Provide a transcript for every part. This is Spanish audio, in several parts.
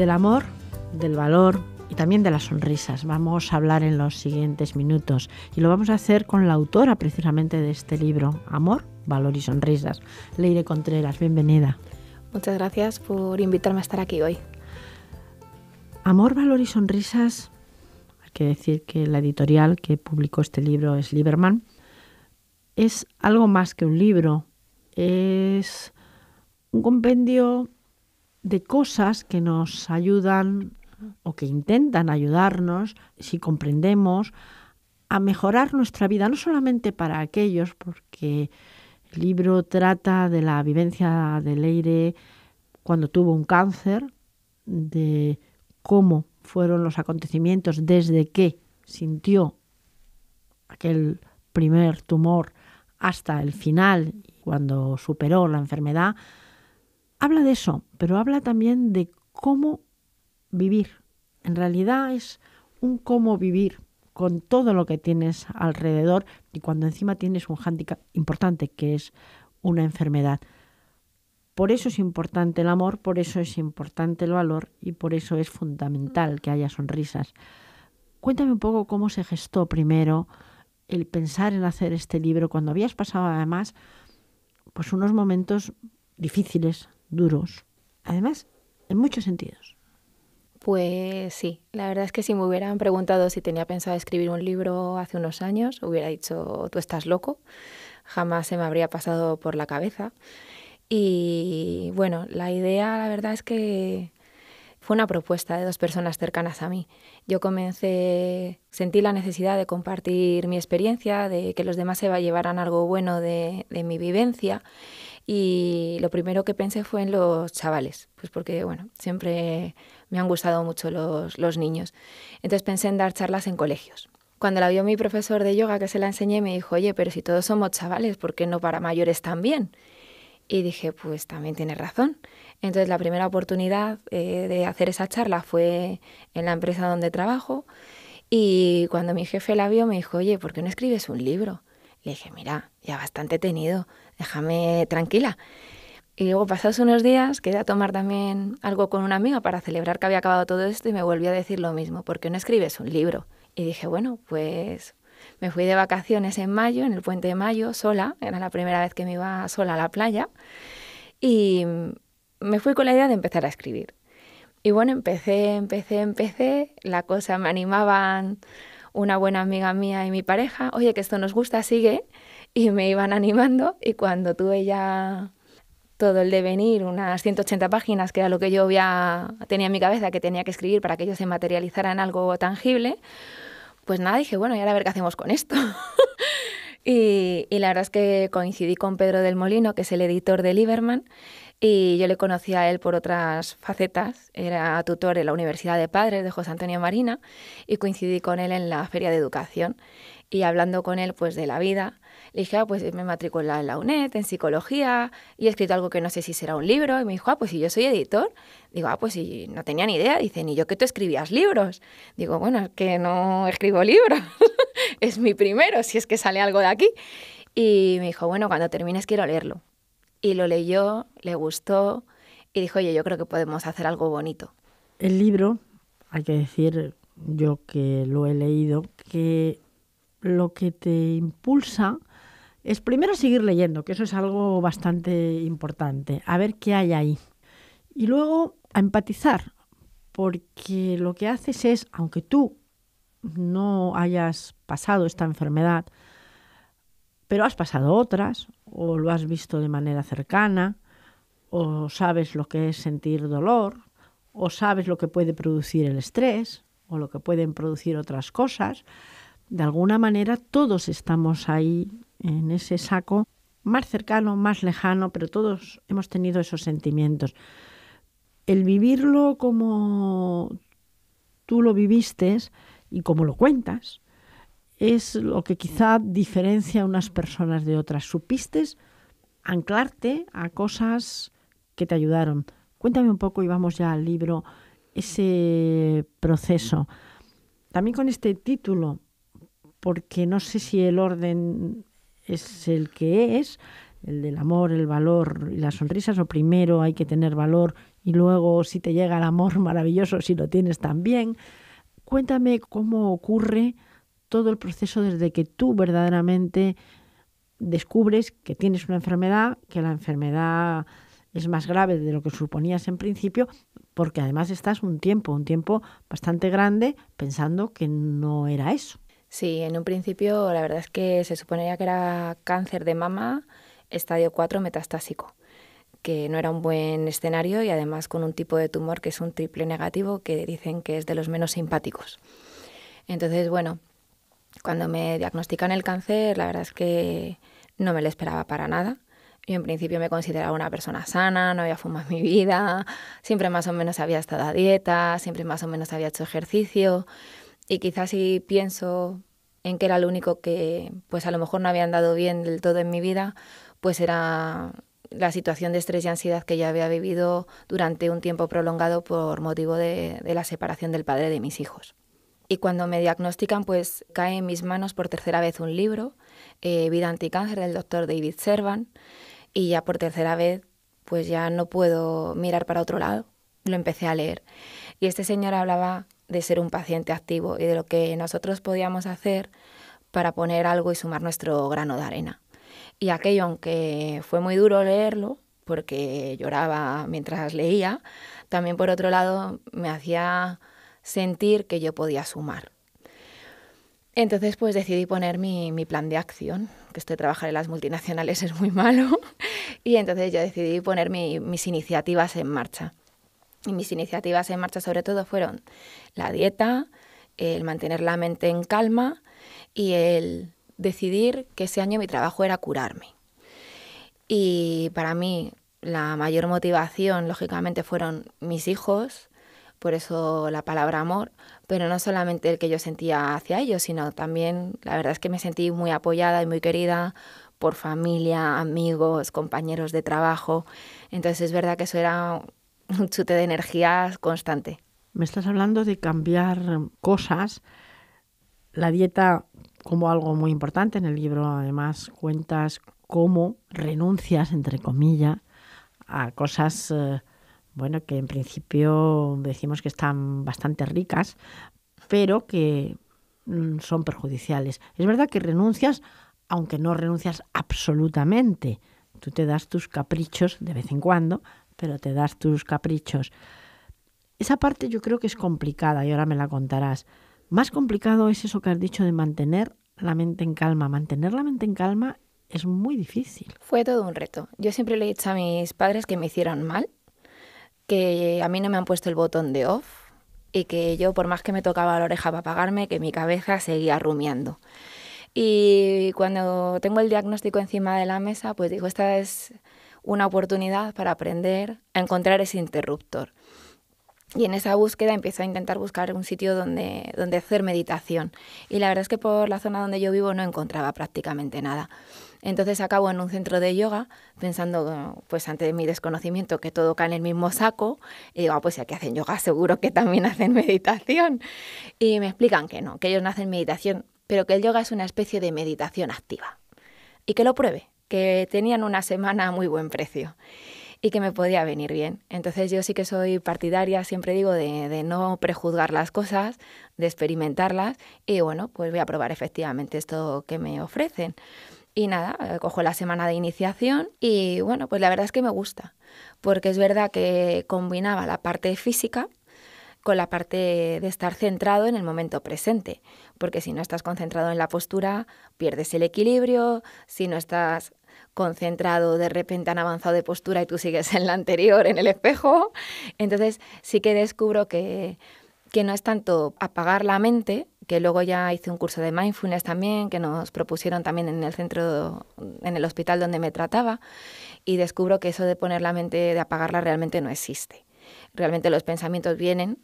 del amor, del valor y también de las sonrisas. Vamos a hablar en los siguientes minutos y lo vamos a hacer con la autora precisamente de este libro, Amor, Valor y Sonrisas, Leire Contreras. Bienvenida. Muchas gracias por invitarme a estar aquí hoy. Amor, Valor y Sonrisas, hay que decir que la editorial que publicó este libro es Lieberman, es algo más que un libro, es un compendio de cosas que nos ayudan o que intentan ayudarnos, si comprendemos, a mejorar nuestra vida, no solamente para aquellos, porque el libro trata de la vivencia de Leire cuando tuvo un cáncer, de cómo fueron los acontecimientos desde que sintió aquel primer tumor hasta el final, cuando superó la enfermedad, Habla de eso, pero habla también de cómo vivir. En realidad es un cómo vivir con todo lo que tienes alrededor y cuando encima tienes un handicap importante que es una enfermedad. Por eso es importante el amor, por eso es importante el valor y por eso es fundamental que haya sonrisas. Cuéntame un poco cómo se gestó primero el pensar en hacer este libro cuando habías pasado además pues unos momentos difíciles duros. Además, en muchos sentidos. Pues sí, la verdad es que si me hubieran preguntado si tenía pensado escribir un libro hace unos años, hubiera dicho, tú estás loco, jamás se me habría pasado por la cabeza. Y bueno, la idea, la verdad es que fue una propuesta de dos personas cercanas a mí. Yo comencé, sentí la necesidad de compartir mi experiencia, de que los demás se llevaran algo bueno de, de mi vivencia y lo primero que pensé fue en los chavales, pues porque, bueno, siempre me han gustado mucho los, niños. Entonces pensé en dar charlas en colegios. Cuando la vio mi profesor de yoga, que se la enseñé, me dijo, oye, pero si todos somos chavales, ¿por qué no para mayores también? Y dije, pues también tiene razón. Entonces la primera oportunidad eh, de hacer esa charla fue en la empresa donde trabajo y cuando mi jefe la vio me dijo, oye, ¿por qué no escribes un libro? Le dije, mira, ya bastante he tenido, déjame tranquila. Y luego, pasados unos días, quedé a tomar también algo con una amiga para celebrar que había acabado todo esto y me volví a decir lo mismo, porque no escribes un libro. Y dije, bueno, pues me fui de vacaciones en mayo, en el puente de mayo, sola, era la primera vez que me iba sola a la playa, y me fui con la idea de empezar a escribir. Y bueno, empecé, empecé, empecé, la cosa me animaban una buena amiga mía y mi pareja, oye, que esto nos gusta, sigue, y me iban animando y cuando tuve ya todo el devenir, unas 180 páginas, que era lo que yo ya tenía en mi cabeza que tenía que escribir para que ellos se materializaran en algo tangible, pues nada, dije, bueno, y ahora a ver qué hacemos con esto. y, y, la verdad es que coincidí con Pedro del Molino, que es el editor de Lieberman, y yo le conocí a él por otras facetas. Era tutor en la Universidad de Padres de José Antonio Marina y coincidí con él en la Feria de Educación. Y hablando con él pues de la vida, le dije, ah, pues me matriculé en la UNED, en psicología, y he escrito algo que no sé si será un libro. Y me dijo, ah, pues si yo soy editor. Digo, ah, pues si no tenía ni idea. Dice, ni yo que tú escribías libros. Digo, bueno, es que no escribo libros. es mi primero, si es que sale algo de aquí. Y me dijo, bueno, cuando termines quiero leerlo y lo leyó, le gustó y dijo, oye, yo creo que podemos hacer algo bonito. El libro, hay que decir, yo que lo he leído, que lo que te impulsa es primero seguir leyendo, que eso es algo bastante importante, a ver qué hay ahí. Y luego a empatizar, porque lo que haces es, aunque tú no hayas pasado esta enfermedad, pero has pasado otras, o lo has visto de manera cercana, o sabes lo que es sentir dolor, o sabes lo que puede producir el estrés, o lo que pueden producir otras cosas. De alguna manera todos estamos ahí en ese saco, más cercano, más lejano, pero todos hemos tenido esos sentimientos. El vivirlo como tú lo viviste y como lo cuentas, es lo que quizá diferencia a unas personas de otras. Supiste anclarte a cosas que te ayudaron. Cuéntame un poco y vamos ya al libro, ese proceso. También con este título, porque no sé si el orden es el que es, el del amor, el valor y las sonrisas, o primero hay que tener valor y luego si te llega el amor maravilloso, si lo tienes también. Cuéntame cómo ocurre todo el proceso desde que tú verdaderamente descubres que tienes una enfermedad, que la enfermedad es más grave de lo que suponías en principio, porque además estás un tiempo, un tiempo bastante grande pensando que no era eso. Sí, en un principio la verdad es que se suponía que era cáncer de mama estadio 4 metastásico, que no era un buen escenario y además con un tipo de tumor que es un triple negativo que dicen que es de los menos simpáticos. Entonces, bueno, cuando me diagnostican el cáncer, la verdad es que no me lo esperaba para nada. Yo en principio me consideraba una persona sana, no había fumado en mi vida, siempre más o menos había estado a dieta, siempre más o menos había hecho ejercicio y quizás si pienso en que era lo único que pues a lo mejor no había andado bien del todo en mi vida, pues era la situación de estrés y ansiedad que ya había vivido durante un tiempo prolongado por motivo de la separación del padre de mis hijos. Y cuando me diagnostican, pues cae en mis manos por tercera vez un libro, eh, Vida Anticáncer, del doctor David Servan, y ya por tercera vez, pues ya no puedo mirar para otro lado. Lo empecé a leer. Y este señor hablaba de ser un paciente activo y de lo que nosotros podíamos hacer para poner algo y sumar nuestro grano de arena. Y aquello, aunque fue muy duro leerlo, porque lloraba mientras leía, también por otro lado me hacía sentir que yo podía sumar. Entonces, pues decidí poner mi, plan de acción, que esto de trabajar en las multinacionales es muy malo, y entonces yo decidí poner mis iniciativas en marcha. Y mis iniciativas en marcha sobre todo fueron la dieta, el mantener la mente en calma y el decidir que ese año mi trabajo era curarme. Y para mí la mayor motivación, lógicamente, fueron mis hijos, por eso la palabra amor, pero no solamente el que yo sentía hacia ellos, sino también la verdad es que me sentí muy apoyada y muy querida por familia, amigos, compañeros de trabajo. Entonces es verdad que eso era un chute de energía constante. Me estás hablando de cambiar cosas, la dieta como algo muy importante. En el libro además cuentas cómo renuncias, entre comillas, a cosas... Eh, bueno, que en principio decimos que están bastante ricas, pero que mm, son perjudiciales. Es verdad que renuncias, aunque no renuncias absolutamente. Tú te das tus caprichos de vez en cuando, pero te das tus caprichos. Esa parte yo creo que es complicada y ahora me la contarás. Más complicado es eso que has dicho de mantener la mente en calma. Mantener la mente en calma es muy difícil. Fue todo un reto. Yo siempre le he dicho a mis padres que me hicieron mal que a mí no me han puesto el botón de off y que yo, por más que me tocaba la oreja para apagarme, que mi cabeza seguía rumiando. Y cuando tengo el diagnóstico encima de la mesa, pues digo, esta es una oportunidad para aprender a encontrar ese interruptor. Y en esa búsqueda empiezo a intentar buscar un sitio donde, donde hacer meditación. Y la verdad es que por la zona donde yo vivo no encontraba prácticamente nada. Entonces acabo en un centro de yoga pensando, pues ante mi desconocimiento, que todo cae en el mismo saco, y digo, ah, pues si aquí hacen yoga seguro que también hacen meditación. Y me explican que no, que ellos no hacen meditación, pero que el yoga es una especie de meditación activa. Y que lo pruebe, que tenían una semana a muy buen precio y que me podía venir bien. Entonces yo sí que soy partidaria, siempre digo, de, de, no prejuzgar las cosas, de experimentarlas y bueno, pues voy a probar efectivamente esto que me ofrecen. Y nada, eh, cojo la semana de iniciación y bueno, pues la verdad es que me gusta, porque es verdad que combinaba la parte física con la parte de estar centrado en el momento presente, porque si no estás concentrado en la postura, pierdes el equilibrio, si no estás concentrado, de repente han avanzado de postura y tú sigues en la anterior, en el espejo. Entonces sí que descubro que, que no es tanto apagar la mente, que luego ya hice un curso de mindfulness también, que nos propusieron también en el centro, en el hospital donde me trataba, y descubro que eso de poner la mente, de apagarla, realmente no existe. Realmente los pensamientos vienen,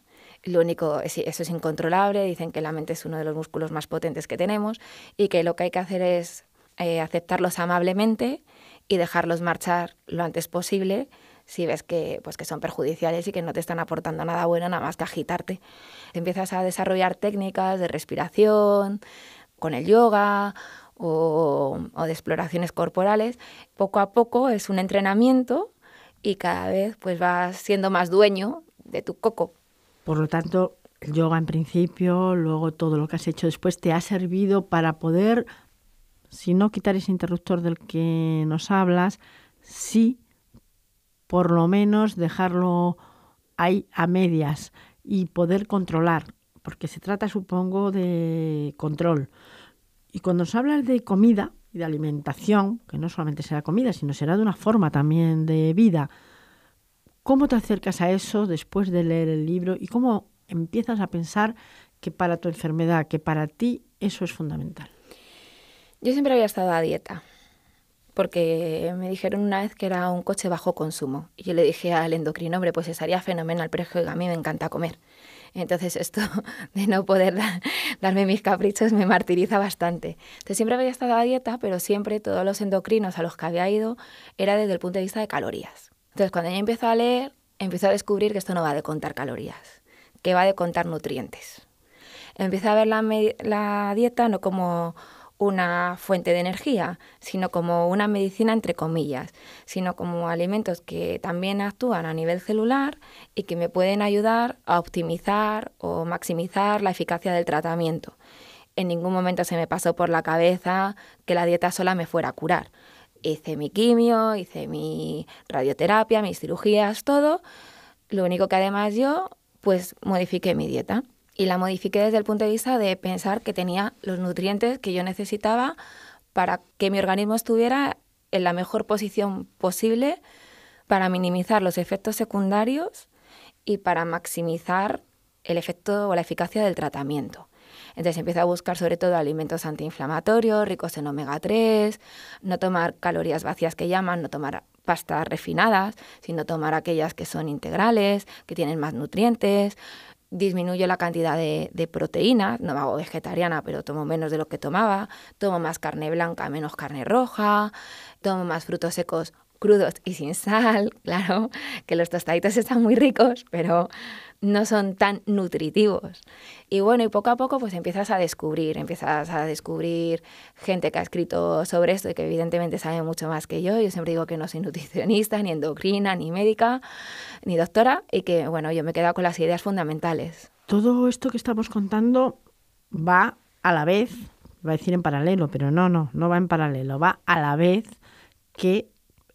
lo único, eso es incontrolable, dicen que la mente es uno de los músculos más potentes que tenemos y que lo que hay que hacer es eh, aceptarlos amablemente y dejarlos marchar lo antes posible si ves que, pues, que son perjudiciales y que no te están aportando nada bueno, nada más que agitarte. Empiezas a desarrollar técnicas de respiración, con el yoga o, de exploraciones corporales. Poco a poco es un entrenamiento y cada vez pues vas siendo más dueño de tu coco. Por lo tanto, el yoga en principio, luego todo lo que has hecho después te ha servido para poder, si no quitar ese interruptor del que nos hablas, sí por lo menos dejarlo ahí a medias y poder controlar, porque se trata, supongo, de control. Y cuando se habla de comida y de alimentación, que no solamente será comida, sino será de una forma también de vida, ¿cómo te acercas a eso después de leer el libro y cómo empiezas a pensar que para tu enfermedad, que para ti eso es fundamental? Yo siempre había estado a dieta porque me dijeron una vez que era un coche bajo consumo. Y yo le dije al endocrino, hombre, pues estaría fenomenal, pero es que a mí me encanta comer. Entonces esto de no poder darme mis caprichos me martiriza bastante. Entonces siempre había estado a dieta, pero siempre todos los endocrinos a los que había ido era desde el punto de vista de calorías. Entonces cuando yo empecé a leer, empecé a descubrir que esto no va de contar calorías, que va de contar nutrientes. Empecé a ver la dieta no como una fuente de energía, sino como una medicina entre comillas, sino como alimentos que también actúan a nivel celular y que me pueden ayudar a optimizar o maximizar la eficacia del tratamiento. En ningún momento se me pasó por la cabeza que la dieta sola me fuera a curar. Hice mi quimio, hice mi radioterapia, mis cirugías, todo. Lo único que además yo, pues modifiqué mi dieta y la modifiqué desde el punto de vista de pensar que tenía los nutrientes que yo necesitaba para que mi organismo estuviera en la mejor posición posible para minimizar los efectos secundarios y para maximizar el efecto o la eficacia del tratamiento. Entonces empecé a buscar sobre todo alimentos antiinflamatorios, ricos en omega 3, no tomar calorías vacías que llaman, no tomar pastas refinadas, sino tomar aquellas que son integrales, que tienen más nutrientes, disminuyo la cantidad de, de proteínas, no me hago vegetariana, pero tomo menos de lo que tomaba, tomo más carne blanca, menos carne roja, tomo más frutos secos crudos y sin sal, claro, que los tostaditos están muy ricos, pero no son tan nutritivos. Y bueno, y poco a poco pues empiezas a descubrir, empiezas a descubrir gente que ha escrito sobre esto y que evidentemente sabe mucho más que yo. Yo siempre digo que no soy nutricionista, ni endocrina, ni médica, ni doctora, y que bueno, yo me he quedado con las ideas fundamentales. Todo esto que estamos contando va a la vez, va a decir en paralelo, pero no, no, no va en paralelo, va a la vez que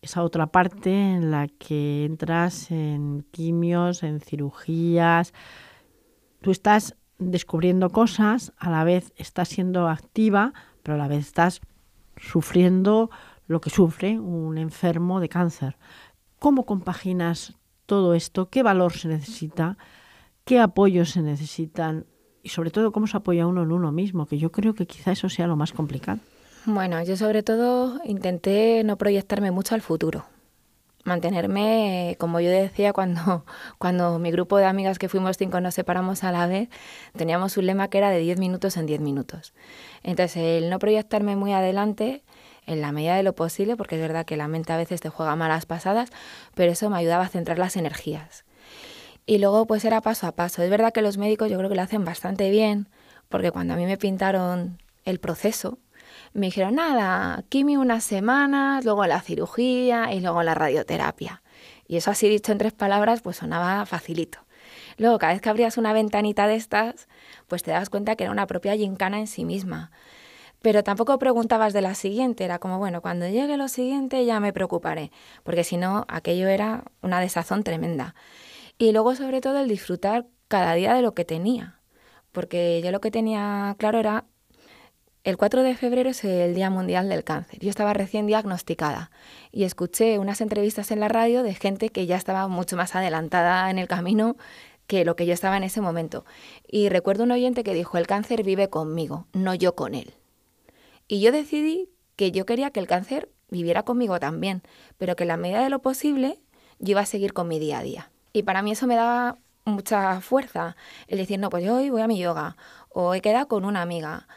esa otra parte en la que entras en quimios, en cirugías. Tú estás descubriendo cosas, a la vez estás siendo activa, pero a la vez estás sufriendo lo que sufre un enfermo de cáncer. ¿Cómo compaginas todo esto? ¿Qué valor se necesita? ¿Qué apoyos se necesitan? Y sobre todo, ¿cómo se apoya uno en uno mismo? Que yo creo que quizá eso sea lo más complicado. Bueno, yo sobre todo intenté no proyectarme mucho al futuro. Mantenerme, eh, como yo decía, cuando, cuando mi grupo de amigas que fuimos cinco nos separamos a la vez, teníamos un lema que era de 10 minutos en 10 minutos. Entonces, el no proyectarme muy adelante, en la medida de lo posible, porque es verdad que la mente a veces te juega malas pasadas, pero eso me ayudaba a centrar las energías. Y luego pues era paso a paso. Es verdad que los médicos yo creo que lo hacen bastante bien, porque cuando a mí me pintaron el proceso, me dijeron, nada, quimi unas semanas, luego la cirugía y luego la radioterapia. Y eso así dicho en tres palabras, pues sonaba facilito. Luego, cada vez que abrías una ventanita de estas, pues te dabas cuenta que era una propia gincana en sí misma. Pero tampoco preguntabas de la siguiente, era como, bueno, cuando llegue lo siguiente ya me preocuparé, porque si no, aquello era una desazón tremenda. Y luego, sobre todo, el disfrutar cada día de lo que tenía, porque yo lo que tenía claro era el 4 de febrero es el Día Mundial del Cáncer. Yo estaba recién diagnosticada y escuché unas entrevistas en la radio de gente que ya estaba mucho más adelantada en el camino que lo que yo estaba en ese momento. Y recuerdo un oyente que dijo, el cáncer vive conmigo, no yo con él. Y yo decidí que yo quería que el cáncer viviera conmigo también, pero que en la medida de lo posible yo iba a seguir con mi día a día. Y para mí eso me daba mucha fuerza, el decir, no, pues yo hoy voy a mi yoga, o he quedado con una amiga,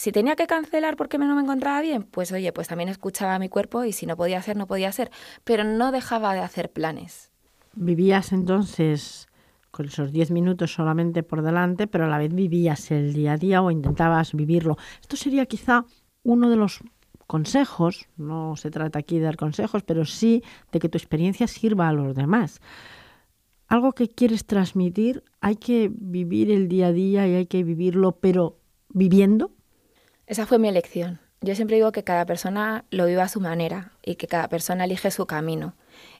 si tenía que cancelar porque no me encontraba bien, pues oye, pues también escuchaba a mi cuerpo y si no podía hacer, no podía hacer, pero no dejaba de hacer planes. Vivías entonces con esos 10 minutos solamente por delante, pero a la vez vivías el día a día o intentabas vivirlo. Esto sería quizá uno de los consejos, no se trata aquí de dar consejos, pero sí de que tu experiencia sirva a los demás. Algo que quieres transmitir, hay que vivir el día a día y hay que vivirlo, pero viviendo, esa fue mi elección. Yo siempre digo que cada persona lo vive a su manera y que cada persona elige su camino.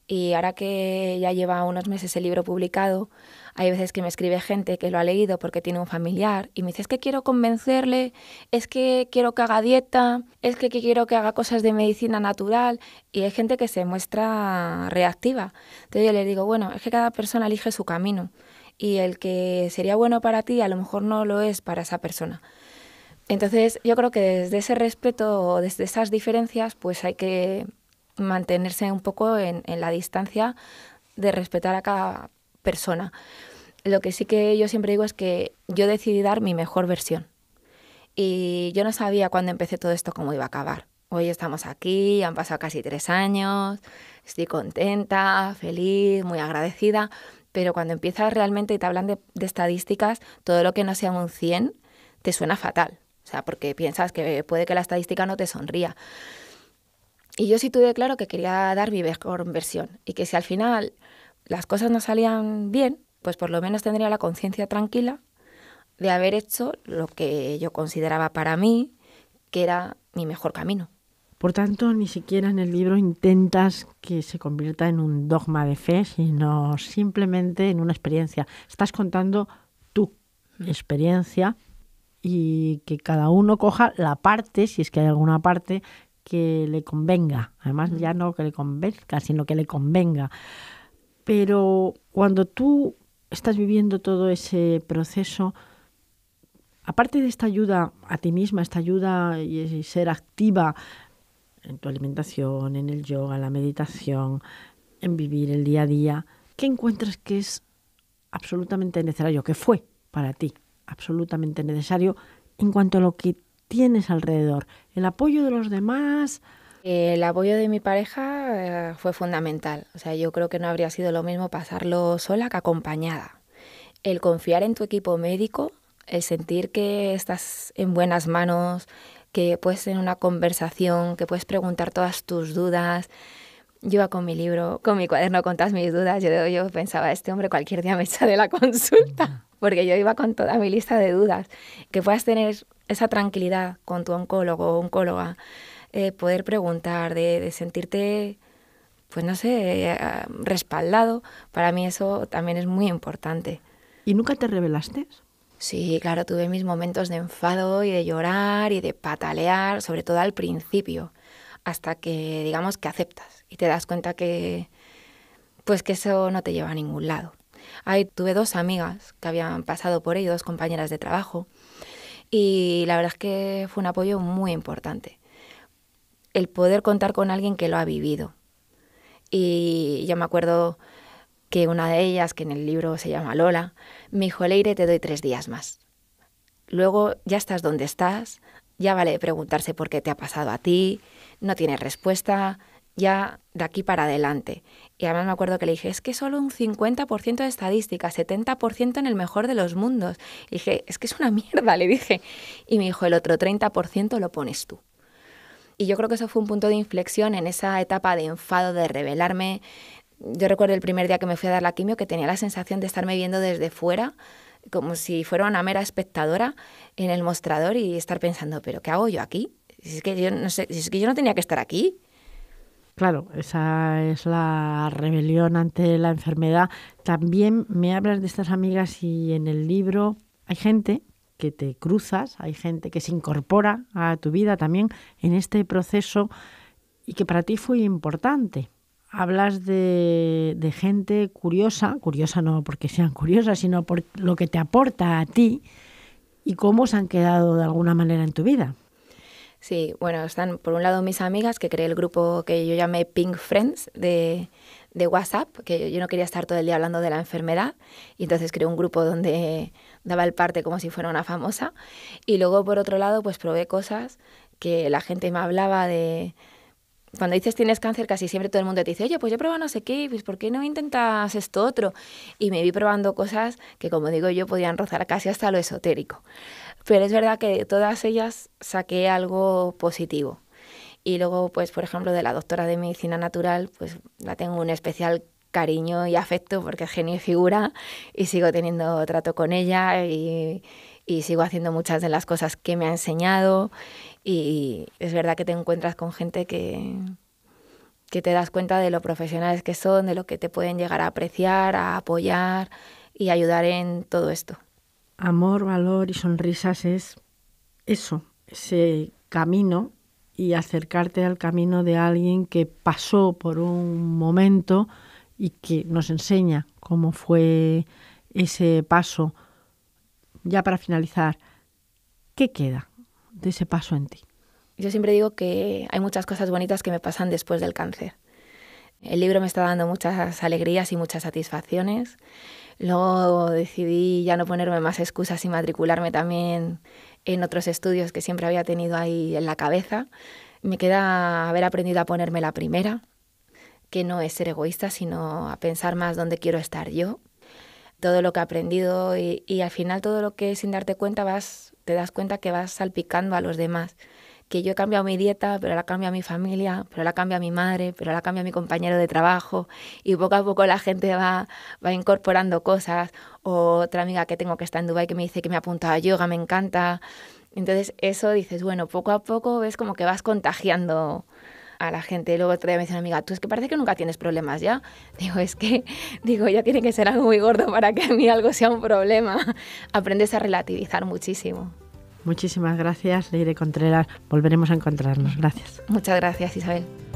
Y ahora que ya lleva unos meses el libro publicado, hay veces que me escribe gente que lo ha leído porque tiene un familiar y me dice, es que quiero convencerle, es que quiero que haga dieta, es que quiero que haga cosas de medicina natural. Y hay gente que se muestra reactiva. Entonces yo le digo, bueno, es que cada persona elige su camino y el que sería bueno para ti a lo mejor no lo es para esa persona. Entonces, yo creo que desde ese respeto desde esas diferencias, pues hay que mantenerse un poco en, la distancia de respetar a cada persona. Lo que sí que yo siempre digo es que yo decidí dar mi mejor versión. Y yo no sabía cuando empecé todo esto cómo iba a acabar. Hoy estamos aquí, han pasado casi tres años, estoy contenta, feliz, muy agradecida, pero cuando empiezas realmente y te hablan de, de, estadísticas, todo lo que no sea un 100 te suena fatal sea, porque piensas que puede que la estadística no te sonría. Y yo sí tuve claro que quería dar mi mejor versión y que si al final las cosas no salían bien, pues por lo menos tendría la conciencia tranquila de haber hecho lo que yo consideraba para mí que era mi mejor camino. Por tanto, ni siquiera en el libro intentas que se convierta en un dogma de fe, sino simplemente en una experiencia. Estás contando tu mm. experiencia y que cada uno coja la parte, si es que hay alguna parte, que le convenga. Además, ya no que le convenzca, sino que le convenga. Pero cuando tú estás viviendo todo ese proceso, aparte de esta ayuda a ti misma, esta ayuda y ser activa en tu alimentación, en el yoga, en la meditación, en vivir el día a día, ¿qué encuentras que es absolutamente necesario, que fue para ti absolutamente necesario en cuanto a lo que tienes alrededor, el apoyo de los demás. El apoyo de mi pareja eh, fue fundamental. O sea, yo creo que no habría sido lo mismo pasarlo sola que acompañada. El confiar en tu equipo médico, el sentir que estás en buenas manos, que puedes tener una conversación, que puedes preguntar todas tus dudas. Yo con mi libro, con mi cuaderno contas mis dudas. Yo, yo pensaba, este hombre cualquier día me echa de la consulta porque yo iba con toda mi lista de dudas. Que puedas tener esa tranquilidad con tu oncólogo o oncóloga, eh, poder preguntar, de, sentirte, pues no sé, eh, ah, respaldado, para mí eso también es muy importante. ¿Y nunca te revelaste? Sí, claro, tuve mis momentos de enfado y de llorar y de patalear, sobre todo al principio, hasta que digamos que aceptas y te das cuenta que pues que eso no te lleva a ningún lado. Ahí tuve dos amigas que habían pasado por ello, dos compañeras de trabajo, y la verdad es que fue un apoyo muy importante. El poder contar con alguien que lo ha vivido. Y yo me acuerdo que una de ellas, que en el libro se llama Lola, me dijo, Leire, te doy tres días más. Luego ya estás donde estás, ya vale preguntarse por qué te ha pasado a ti, no tienes respuesta, ya de aquí para adelante. Y además me acuerdo que le dije, es que solo un 50% de estadística, 70% en el mejor de los mundos. Y dije, es que es una mierda, le dije. Y me dijo, el otro 30% lo pones tú. Y yo creo que eso fue un punto de inflexión en esa etapa de enfado, de rebelarme. Yo recuerdo el primer día que me fui a dar la quimio que tenía la sensación de estarme viendo desde fuera, como si fuera una mera espectadora en el mostrador y estar pensando, pero ¿qué hago yo aquí? es que yo no sé, si es que yo no tenía que estar aquí. Claro, esa es la rebelión ante la enfermedad. También me hablas de estas amigas y en el libro hay gente que te cruzas, hay gente que se incorpora a tu vida también en este proceso y que para ti fue importante. Hablas de, de gente curiosa, curiosa no porque sean curiosas, sino por lo que te aporta a ti y cómo se han quedado de alguna manera en tu vida. Sí, bueno, están por un lado mis amigas, que creé el grupo que yo llamé Pink Friends de, WhatsApp, que yo no quería estar todo el día hablando de la enfermedad, y entonces creé un grupo donde daba el parte como si fuera una famosa. Y luego, por otro lado, pues probé cosas que la gente me hablaba de, cuando dices tienes cáncer, casi siempre todo el mundo te dice, oye, pues yo he no sé qué, pues ¿por qué no intentas esto otro? Y me vi probando cosas que, como digo yo, podían rozar casi hasta lo esotérico. Pero es verdad que de todas ellas saqué algo positivo. Y luego, pues, por ejemplo, de la doctora de medicina natural, pues la tengo un especial cariño y afecto porque es genio figura y sigo teniendo trato con ella y sigo haciendo muchas de las cosas que me ha enseñado y es verdad que te encuentras con gente que, que te das cuenta de lo profesionales que son, de lo que te pueden llegar a apreciar, a apoyar y ayudar en todo esto. Amor, valor y sonrisas es eso, ese camino y acercarte al camino de alguien que pasó por un momento y que nos enseña cómo fue ese paso. Ya para finalizar, ¿qué queda y ese paso en ti? Yo siempre digo que hay muchas cosas bonitas que me pasan después del cáncer. El libro me está dando muchas alegrías y muchas satisfacciones. Luego decidí ya no ponerme más excusas y matricularme también en otros estudios que siempre había tenido ahí en la cabeza. Me queda haber aprendido a ponerme la primera, que no es ser egoísta, sino a pensar más dónde quiero estar yo. Todo lo que he aprendido y al final todo lo que sin darte cuenta vas te das cuenta que vas salpicando a los demás. Que yo he cambiado mi dieta, pero la cambia mi familia, pero la cambia mi madre, pero la cambia mi compañero de trabajo. Y poco a poco la gente va, va incorporando cosas. otra amiga que tengo que está en Dubai que me dice que me apunta a yoga, me encanta. Entonces eso dices, bueno, poco a poco ves como que vas contagiando a la gente. Luego otra vez me dice una amiga, tú es que parece que nunca tienes problemas ya. Digo, es que, digo, ya tiene que ser algo muy gordo para que a mí algo sea un problema. Aprendes a relativizar muchísimo. Muchísimas gracias, Leire Contreras. Volveremos a encontrarnos. Gracias. Muchas gracias, Isabel.